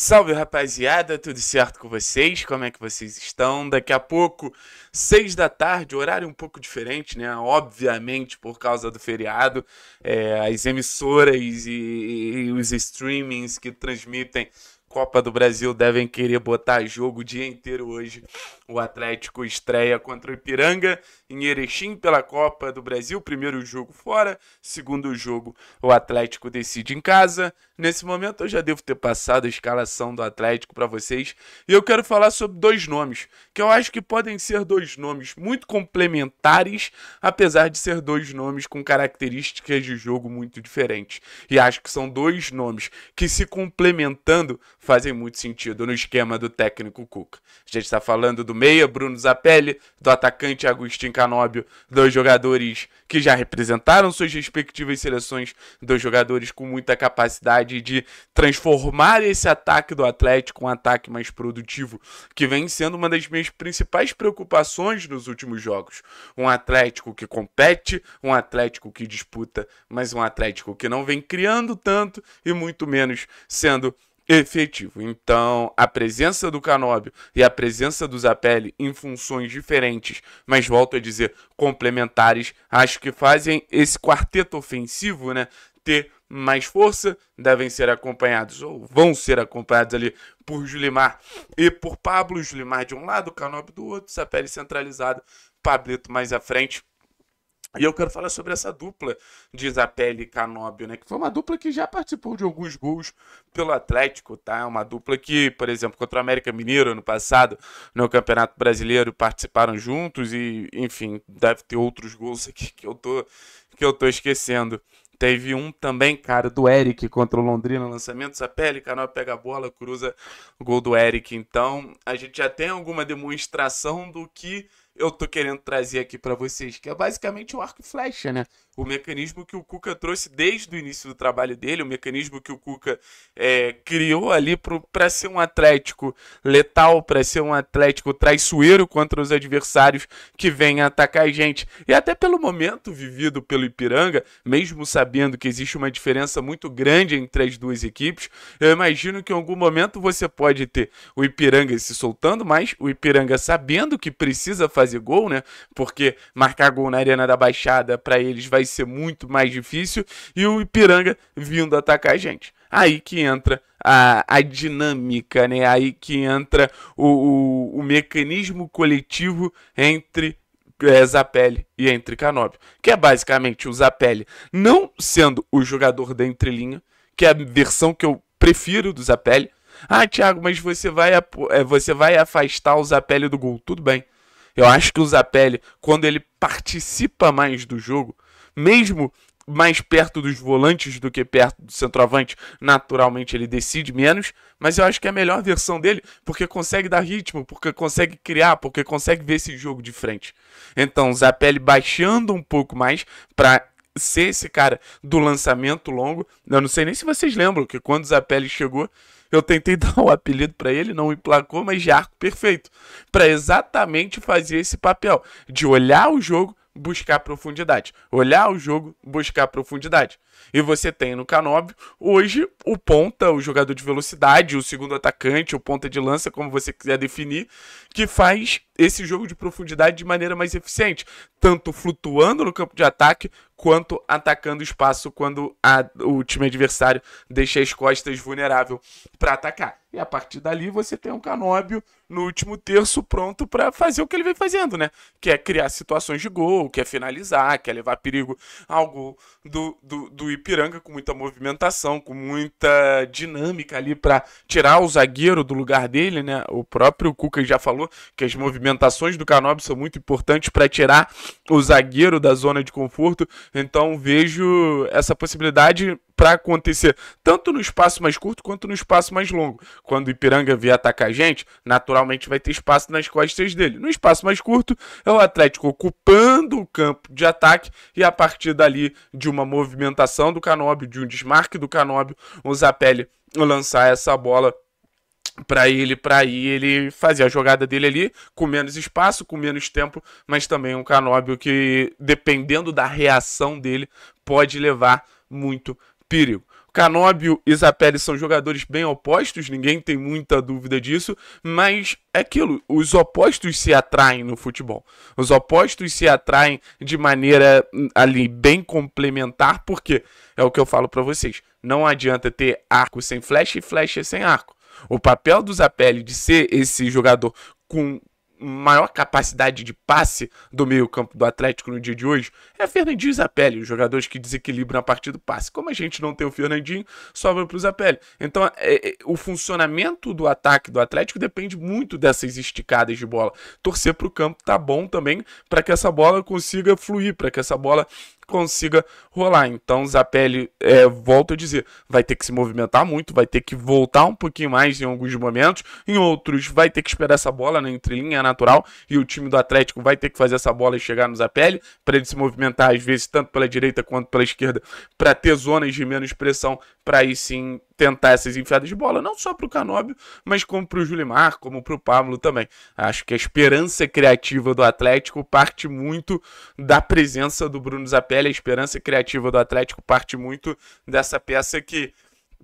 Salve rapaziada, tudo certo com vocês? Como é que vocês estão? Daqui a pouco, seis da tarde, horário um pouco diferente, né? Obviamente por causa do feriado, é, as emissoras e, e, os streamings que transmitem Copa do Brasil devem querer botar jogo o dia inteiro hoje. O Atlético estreia contra o Ipiranga em Erechim pela Copa do Brasil. Primeiro jogo fora, segundo jogo o Atlético decide em casa. Nesse momento eu já devo ter passado a escalação do Atlético para vocês e eu quero falar sobre dois nomes que eu acho que podem ser dois nomes muito complementares, apesar de ser dois nomes com características de jogo muito diferentes. E acho que são dois nomes que se complementando fazem muito sentido no esquema do técnico Cuca. A gente está falando do meia, Bruno Zapelli, do atacante Agostinho Canóbio, dois jogadores que já representaram suas respectivas seleções, dois jogadores com muita capacidade de transformar esse ataque do Atlético um ataque mais produtivo, que vem sendo uma das minhas principais preocupações nos últimos jogos. Um Atlético que compete, um Atlético que disputa, mas um Atlético que não vem criando tanto e muito menos sendo efetivo. Então, a presença do Canóbio e a presença do Zapelli em funções diferentes, mas volto a dizer, complementares, acho que fazem esse quarteto ofensivo, né, ter mais força, devem ser acompanhados ou vão ser acompanhados ali por Julimar e por Pablo, Julimar de um lado, Canóbio do outro, Zapelli centralizado, Pablito mais à frente. E eu quero falar sobre essa dupla de Isapelli e Canóbio, né? Que foi uma dupla que já participou de alguns gols pelo Atlético, tá? É uma dupla que, por exemplo, contra o América Mineiro ano passado, no Campeonato Brasileiro, participaram juntos e, enfim, deve ter outros gols aqui que eu tô, que eu tô esquecendo. Teve um também, cara, do Eric contra o Londrina, lançamento, e Canal pega a bola, cruza, gol do Eric. Então, a gente já tem alguma demonstração do que eu tô querendo trazer aqui para vocês, que é basicamente o arco e flecha, né? O mecanismo que o Cuca trouxe desde o início do trabalho dele, o mecanismo que o Cuca é, criou ali para ser um Atlético letal, para ser um Atlético traiçoeiro contra os adversários que vêm atacar a gente. E até pelo momento vivido pelo Ipiranga, mesmo sabendo que existe uma diferença muito grande entre as duas equipes, eu imagino que em algum momento você pode ter o Ipiranga se soltando mas o Ipiranga sabendo que precisa fazer fazer gol, né? Porque marcar gol na Arena da Baixada para eles vai ser muito mais difícil. E o Ipiranga vindo atacar a gente. Aí que entra a, a dinâmica, né? Aí que entra o, o, o mecanismo coletivo entre é, Zapelli e entre Canóbio, que é basicamente o Zapelli não sendo o jogador da entrelinha, que é a versão que eu prefiro do Zapelli. Ah, Thiago, mas você vai, é, você vai afastar o Zapelli do gol. Tudo bem. Eu acho que o Zapelli, quando ele participa mais do jogo, mesmo mais perto dos volantes do que perto do centroavante, naturalmente ele decide menos, mas eu acho que é a melhor versão dele, porque consegue dar ritmo, porque consegue criar, porque consegue ver esse jogo de frente. Então, Zapelli baixando um pouco mais para ser esse cara do lançamento longo. Eu não sei nem se vocês lembram que quando o Zapelli chegou, eu tentei dar um apelido para ele, não emplacou, mas de arco perfeito. Para exatamente fazer esse papel de olhar o jogo, buscar profundidade. Olhar o jogo, buscar profundidade. E você tem no Canóbio, hoje, o ponta, o jogador de velocidade, o segundo atacante, o ponta de lança, como você quiser definir, que faz esse jogo de profundidade de maneira mais eficiente, tanto flutuando no campo de ataque, quanto atacando espaço quando a, o time adversário deixa as costas vulnerável para atacar. E a partir dali você tem um Canóbio no último terço pronto para fazer o que ele vem fazendo, né? Que é criar situações de gol, que é finalizar, que é levar perigo algo do, do, do Ipiranga com muita movimentação, com muita dinâmica ali para tirar o zagueiro do lugar dele, né? O próprio Cuca já falou que as movimentações do Canóbio são muito importantes para tirar o zagueiro da zona de conforto. Então vejo essa possibilidade para acontecer, tanto no espaço mais curto quanto no espaço mais longo. Quando o Ipiranga vier atacar a gente, naturalmente vai ter espaço nas costas dele. No espaço mais curto, é o Atlético ocupando o campo de ataque e a partir dali de uma movimentação do Canóbio, de um desmarque do Canóbio, o Zapelli lançar essa bola para ele, para ir, ele fazer a jogada dele ali, com menos espaço, com menos tempo, mas também um Canóbio que, dependendo da reação dele, pode levar muito Pírico. Canóbio e Zapelli são jogadores bem opostos, ninguém tem muita dúvida disso, mas é aquilo, os opostos se atraem no futebol. Os opostos se atraem de maneira hum, ali bem complementar, porque é o que eu falo para vocês, não adianta ter arco sem flecha e flecha sem arco. O papel do Zapelli de ser esse jogador com maior capacidade de passe do meio-campo do Atlético no dia de hoje é Fernandinho e Zapelli, os jogadores que desequilibram a partir do passe. Como a gente não tem o Fernandinho, sobra para o Zapelli. Então, é, é, o funcionamento do ataque do Atlético depende muito dessas esticadas de bola. Torcer para o campo tá bom também para que essa bola consiga fluir, para que essa bola consiga rolar. Então, Zapelli, é, volto a dizer, vai ter que se movimentar muito, vai ter que voltar um pouquinho mais em alguns momentos, em outros vai ter que esperar essa bola na né, entrelinha é natural e o time do Atlético vai ter que fazer essa bola e chegar no Zapelli para ele se movimentar às vezes tanto pela direita quanto pela esquerda para ter zonas de menos pressão para aí sim tentar essas enfiadas de bola, não só para o Canóbio, mas como para o Julimar, como para o Pablo também. Acho que a esperança criativa do Atlético parte muito da presença do Bruno Zapelli, a esperança criativa do Atlético parte muito dessa peça que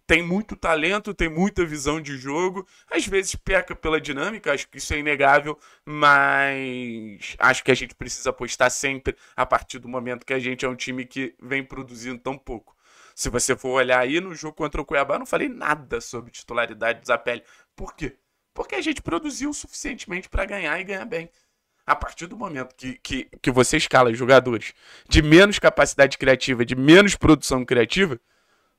tem muito talento, tem muita visão de jogo, às vezes peca pela dinâmica, acho que isso é inegável, mas acho que a gente precisa apostar sempre a partir do momento que a gente é um time que vem produzindo tão pouco. Se você for olhar aí no jogo contra o Cuiabá, eu não falei nada sobre titularidade do Zapelli. Por quê? Porque a gente produziu suficientemente para ganhar e ganhar bem. A partir do momento que, que, que você escala jogadores de menos capacidade criativa, de menos produção criativa,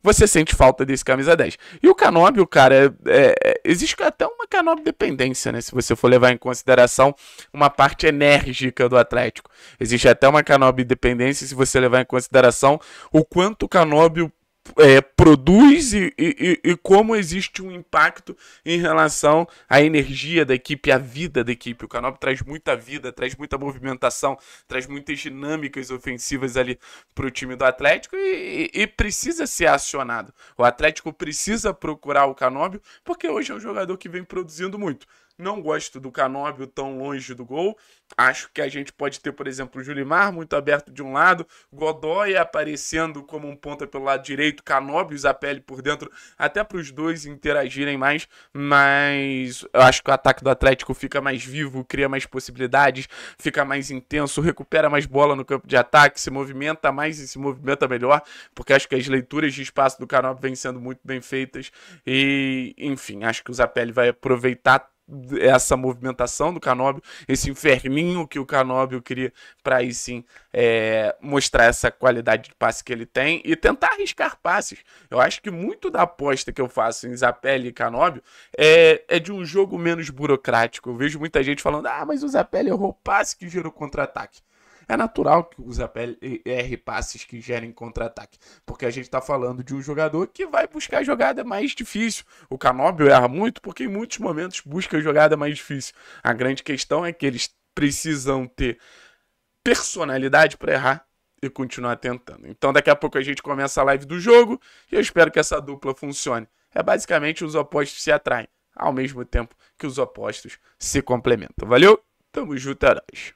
você sente falta desse camisa 10. E o o cara, é, é existe até uma Canob é dependência, né? Se você for levar em consideração uma parte enérgica do Atlético. Existe até uma Canob dependência se você levar em consideração o quanto o Canobio é, produz e, e, e, como existe um impacto em relação à energia da equipe, à vida da equipe. O Canop traz muita vida, traz muita movimentação, traz muitas dinâmicas ofensivas ali para o time do Atlético e, e, precisa ser acionado. O Atlético precisa procurar o Canóbio, porque hoje é um jogador que vem produzindo muito. Não gosto do Canóbio tão longe do gol. Acho que a gente pode ter, por exemplo, o Julimar muito aberto de um lado, Godoy aparecendo como um ponta pelo lado direito, Canóbio e Zapelli por dentro, até para os dois interagirem mais. Mas eu acho que o ataque do Atlético fica mais vivo, cria mais possibilidades, fica mais intenso, recupera mais bola no campo de ataque, se movimenta mais e se movimenta melhor, porque acho que as leituras de espaço do Canóbio vêm sendo muito bem feitas. E, enfim, acho que o Zapelli vai aproveitar essa movimentação do Canóbio, esse inferninho que o Canóbio cria, para aí sim é, mostrar essa qualidade de passe que ele tem e tentar arriscar passes. Eu acho que muito da aposta que eu faço em Zapelli e Canóbio é, é de um jogo menos burocrático. Eu vejo muita gente falando, ah, mas o Zapelli errou passe que gerou contra-ataque é natural que os erre passes que gerem contra-ataque, porque a gente está falando de um jogador que vai buscar a jogada mais difícil. O Canóbio erra muito porque em muitos momentos busca a jogada mais difícil. A grande questão é que eles precisam ter personalidade para errar e continuar tentando. Então daqui a pouco a gente começa a live do jogo e eu espero que essa dupla funcione. É basicamente os opostos se atraem, ao mesmo tempo que os opostos se complementam. Valeu? Tamo junto, heróis. É